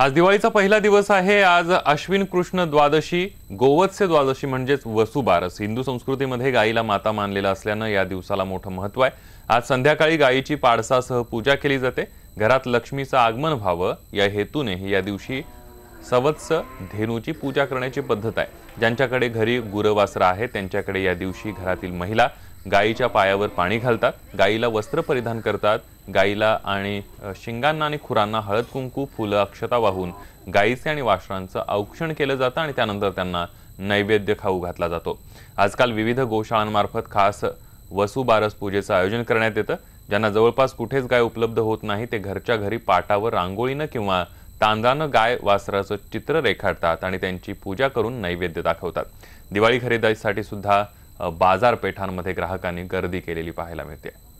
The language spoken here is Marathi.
आज दिवाळीचा पहिला दिवस आहे आज अश्विन कृष्ण द्वादशी गोवत्स्य द्वादशी म्हणजेच वसुबारस हिंदू संस्कृतीमध्ये गायीला माता मानलेला असल्यानं या दिवसाला मोठं महत्व आहे आज संध्याकाळी गायीची पाडसासह पूजा केली जाते घरात लक्ष्मीचं आगमन व्हावं या हेतूने या दिवशी सवत्स धेनूची पूजा करण्याची पद्धत आहे ज्यांच्याकडे घरी गुरवासरा आहे त्यांच्याकडे या दिवशी घरातील महिला गायीच्या पायावर पाणी घालतात गायीला वस्त्र परिधान करतात गायीला आणि शिंगांना आणि खुरांना हळद कुंकू फुलं अक्षता वाहून गायीचे आणि वासरांचं औक्षण केलं जातं आणि त्यानंतर त्यांना नैवेद्य खाऊ घातला जातो आजकाल विविध गोशाळांमार्फत खास वसुबारस पूजेचं आयोजन करण्यात येतं ज्यांना जवळपास कुठेच गाय उपलब्ध होत नाही ते घरच्या घरी पाटावर रांगोळीनं किंवा कांदानं गाय वासराचं चित्र रेखाटतात आणि त्यांची पूजा करून नैवेद्य दाखवतात दिवाळी खरेदीसाठी सुद्धा बाजारपेठांमध्ये ग्राहकांनी गर्दी केलेली पाहायला मिळते